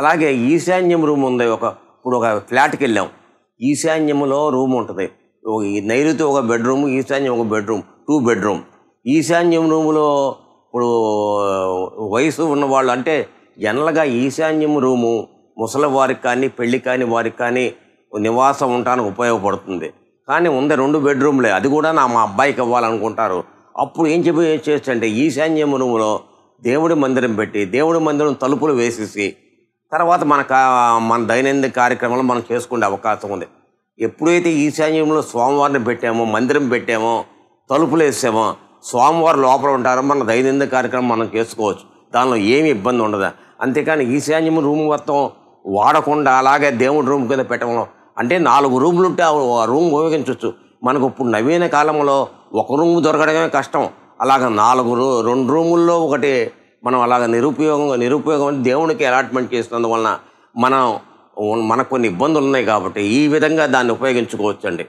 అలాగే ఈశాన్యం రూమ్ ఉంది ఒక ఇప్పుడు ఒక ఫ్లాట్కి వెళ్ళాం ఈశాన్యంలో రూమ్ ఉంటుంది నైరుతి ఒక బెడ్రూమ్ ఈశాన్యం ఒక బెడ్రూమ్ టూ బెడ్రూమ్ ఈశాన్యం రూములో ఇప్పుడు వయసు ఉన్నవాళ్ళు అంటే జనరల్గా ఈశాన్యం రూము ముసలి వారికి కానీ పెళ్లి కానీ వారికి కానీ నివాసం ఉండడానికి ఉపయోగపడుతుంది కానీ ఉంది రెండు బెడ్రూమ్లే అది కూడా నా మా అబ్బాయికి ఇవ్వాలనుకుంటారు అప్పుడు ఏం చెప్పి ఏం అంటే ఈశాన్యం రూములో దేవుడి మందిరం పెట్టి దేవుడి మందిరం తలుపులు వేసేసి తర్వాత మన మన దైనందిన కార్యక్రమాలు మనం చేసుకునే అవకాశం ఉంది ఎప్పుడైతే ఈశాన్యంలో స్వామివారిని పెట్టామో మందిరం పెట్టామో తలుపులు వేసామో స్వామివారు లోపల ఉంటారో మన దైనందిన కార్యక్రమం మనం చేసుకోవచ్చు దానిలో ఏమి ఇబ్బంది ఉండదు అంతేకాని ఈశాన్యం రూమ్ మొత్తం వాడకుండా అలాగే దేవుడి రూమ్ కింద పెట్టడం అంటే నాలుగు రూములు ఉంటే ఆ రూమ్ ఉపయోగించవచ్చు మనకు ఇప్పుడు నవీన కాలంలో ఒక రూమ్ దొరకడమే కష్టం అలాగ నాలుగు రెండు రూముల్లో ఒకటి మనం అలాగ నిరుపయోగం నిరుపయోగం దేవునికి అలాట్మెంట్ చేసినందువలన మనం మనకు కొన్ని ఇబ్బందులు ఉన్నాయి కాబట్టి ఈ విధంగా దాన్ని ఉపయోగించుకోవచ్చండి